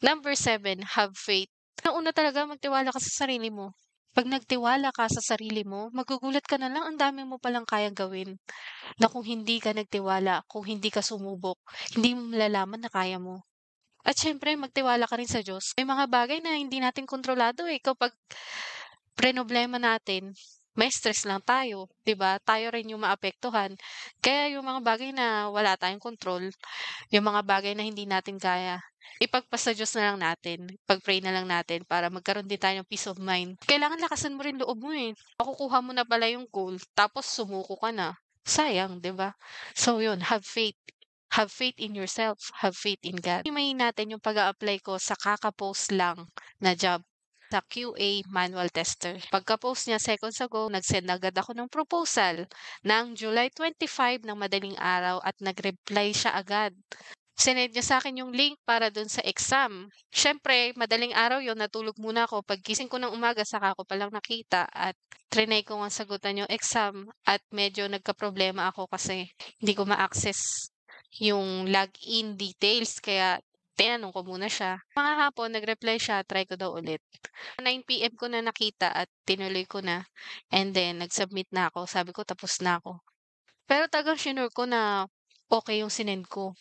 Number seven, have faith. Nauna talaga, magtiwala ka sa sarili mo. Pag nagtiwala ka sa sarili mo, magugulat ka na lang ang dami mo palang kayang gawin. Na kung hindi ka nagtiwala, kung hindi ka sumubok, hindi mo malalaman na kaya mo. At syempre, magtiwala ka rin sa Diyos. May mga bagay na hindi natin kontrolado eh. Kapag problema natin, may stress lang tayo, 'di ba? Tayo rin yung maapektuhan. Kaya yung mga bagay na wala tayong control, yung mga bagay na hindi natin kaya, ipagpasa Diyos na lang natin. Pagpray na lang natin para magkaroon din tayo ng peace of mind. Kailangan lakasan mo rin loob mo eh. Makukuha mo na pala yung goal, tapos sumuko ka na. Sayang, 'di ba? So yun, have faith have faith in yourself, have faith in God. Himayin natin yung pag apply ko sa kakapost lang na job na QA manual tester. Pagka-post niya seconds ago, nag-send agad ako ng proposal ng July 25 ng madaling araw at nag-reply siya agad sinend niya sa akin yung link para dun sa exam. Siyempre, madaling araw yon natulog muna ako. Pagkising ko ng umaga, saka ako palang nakita at trinay ko ang sagutan yung exam at medyo nagka-problema ako kasi hindi ko ma-access yung login details. Kaya tinanong ko muna siya. Mga hapon, nag-reply siya, try ko daw ulit. 9pm ko na nakita at tinuloy ko na. And then, nag-submit na ako. Sabi ko, tapos na ako. Pero tagang sinure ko na okay yung sinend ko.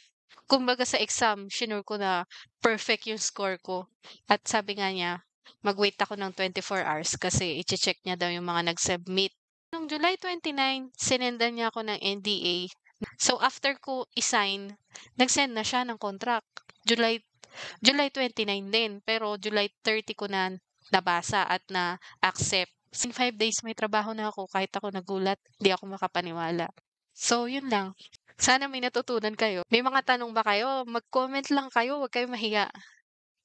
Kumbaga sa exam, sinure ko na perfect yung score ko. At sabi nga niya, mag-wait ako ng 24 hours kasi iche-check niya daw yung mga nag-submit. Noong July 29, sinendan niya ako ng NDA. So after ko isign, nag-send na siya ng contract. July July 29 din, pero July 30 ko na nabasa at na-accept. In 5 days may trabaho na ako kahit ako nagulat, hindi ako makapaniwala. So, yun lang. Sana may natutunan kayo. May mga tanong ba kayo? Mag-comment lang kayo, huwag kayo mahiya.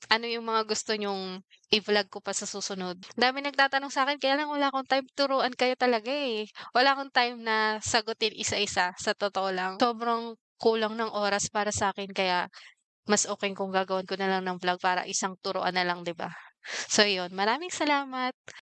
Ano yung mga gusto nyong i-vlog ko pa sa susunod? Dami nagtatanong sa akin, kaya lang wala akong time turuan kayo talaga eh. Wala akong time na sagutin isa-isa, sa totoo lang. Sobrang kulang ng oras para sa akin, kaya mas okay kung gagawin ko na lang ng vlog para isang turuan na lang, 'di ba? So, yun. Maraming salamat.